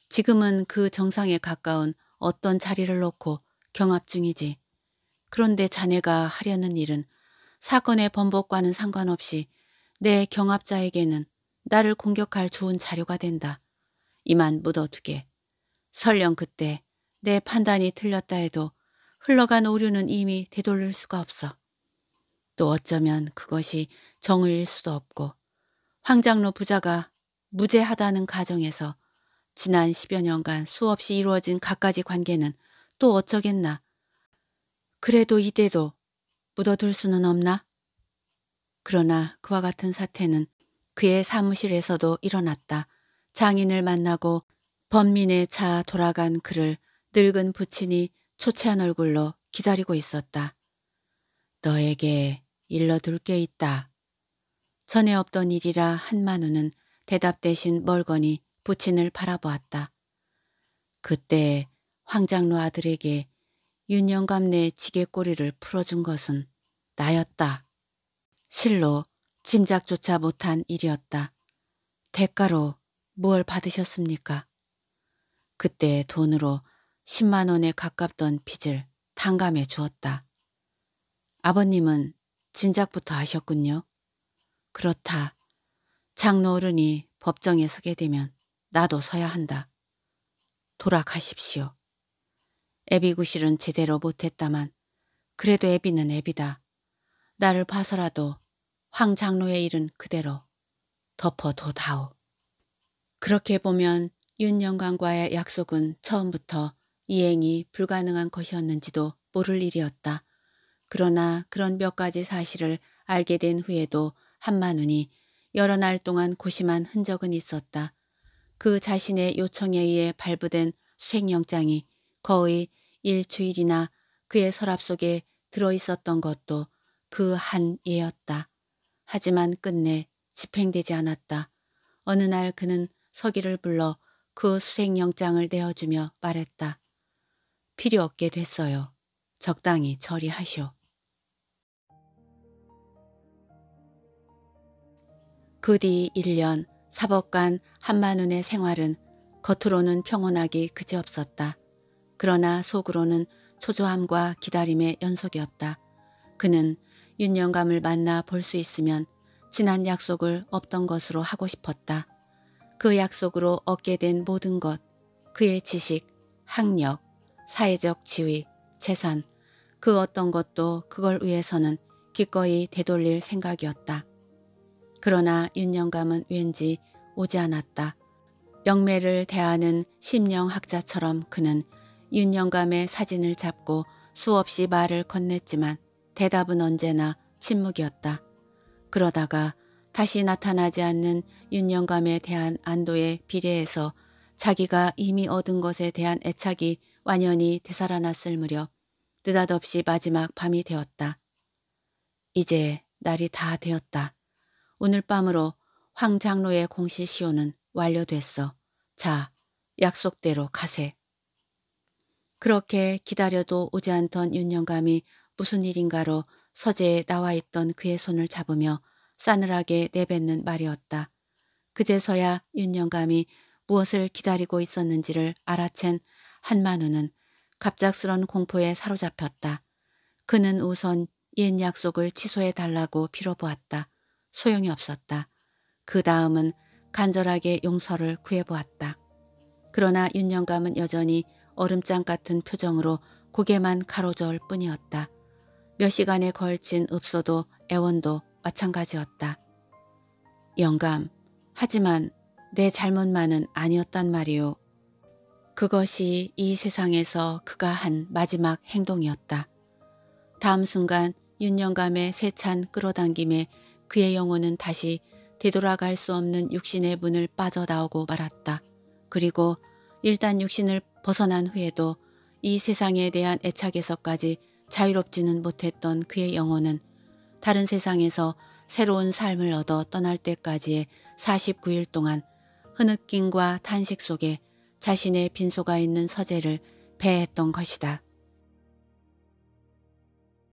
S1: 지금은 그 정상에 가까운 어떤 자리를 놓고 경합 중이지. 그런데 자네가 하려는 일은 사건의 번복과는 상관없이 내 경합자에게는 나를 공격할 좋은 자료가 된다. 이만 묻어두게. 설령 그때 내 판단이 틀렸다 해도 흘러간 오류는 이미 되돌릴 수가 없어. 또 어쩌면 그것이 정의일 수도 없고 황장로 부자가 무죄하다는 가정에서 지난 10여 년간 수없이 이루어진 갖가지 관계는 또 어쩌겠나. 그래도 이대도 묻어둘 수는 없나? 그러나 그와 같은 사태는 그의 사무실에서도 일어났다. 장인을 만나고 범민의 차 돌아간 그를 늙은 부친이 초췌한 얼굴로 기다리고 있었다. 너에게 일러둘 게 있다. 전에 없던 일이라 한만우는 대답 대신 멀거니 부친을 바라보았다. 그때 황장로 아들에게 윤영감내 지게꼬리를 풀어준 것은 나였다. 실로 짐작조차 못한 일이었다. 대가로 무얼 받으셨습니까? 그때 돈으로 10만 원에 가깝던 빚을 탕감해 주었다. 아버님은 진작부터 아셨군요. 그렇다. 장로 어른이 법정에 서게 되면 나도 서야 한다. 돌아가십시오. 애비구실은 제대로 못했다만 그래도 애비는 애비다. 나를 봐서라도 황 장로의 일은 그대로 덮어도다오. 그렇게 보면 윤영광과의 약속은 처음부터 이행이 불가능한 것이었는지도 모를 일이었다. 그러나 그런 몇 가지 사실을 알게 된 후에도 한마눈이 여러 날 동안 고심한 흔적은 있었다. 그 자신의 요청에 의해 발부된 수행영장이 거의 일주일이나 그의 서랍 속에 들어있었던 것도 그 한 예였다. 하지만 끝내 집행되지 않았다. 어느 날 그는 서기를 불러 그 수색영장을 내어주며 말했다. 필요 없게 됐어요. 적당히 처리하시오. 그 뒤 1년 사법관 한만운의 생활은 겉으로는 평온하기 그지없었다. 그러나 속으로는 초조함과 기다림의 연속이었다. 그는 윤영감을 만나 볼 수 있으면 지난 약속을 없던 것으로 하고 싶었다. 그 약속으로 얻게 된 모든 것, 그의 지식, 학력, 사회적 지위, 재산, 그 어떤 것도 그걸 위해서는 기꺼이 되돌릴 생각이었다. 그러나 윤영감은 왠지 오지 않았다. 영매를 대하는 심령학자처럼 그는 윤영감의 사진을 잡고 수없이 말을 건넸지만 대답은 언제나 침묵이었다. 그러다가 다시 나타나지 않는 윤영감에 대한 안도에 비례해서 자기가 이미 얻은 것에 대한 애착이 완연히 되살아났을 무렵 느닷없이 마지막 밤이 되었다. 이제 날이 다 되었다. 오늘 밤으로 황장로의 공시시효는 완료됐어. 자, 약속대로 가세. 그렇게 기다려도 오지 않던 윤영감이 무슨 일인가로 서재에 나와 있던 그의 손을 잡으며 싸늘하게 내뱉는 말이었다. 그제서야 윤영감이 무엇을 기다리고 있었는지를 알아챈 한만우는 갑작스런 공포에 사로잡혔다. 그는 우선 옛 약속을 취소해 달라고 빌어보았다. 소용이 없었다. 그 다음은 간절하게 용서를 구해보았다. 그러나 윤영감은 여전히 얼음장 같은 표정으로 고개만 가로저을 뿐이었다. 몇 시간에 걸친 읍소도 애원도 마찬가지였다. 영감, 하지만 내 잘못만은 아니었단 말이오. 그것이 이 세상에서 그가 한 마지막 행동이었다. 다음 순간 윤영감의 세찬 끌어당김에 그의 영혼은 다시 되돌아갈 수 없는 육신의 문을 빠져나오고 말았다. 그리고 일단 육신을 벗어난 후에도 이 세상에 대한 애착에서까지 자유롭지는 못했던 그의 영혼은 다른 세상에서 새로운 삶을 얻어 떠날 때까지의 49일 동안 흐느낌과 탄식 속에 자신의 빈소가 있는 서재를 배했던 것이다.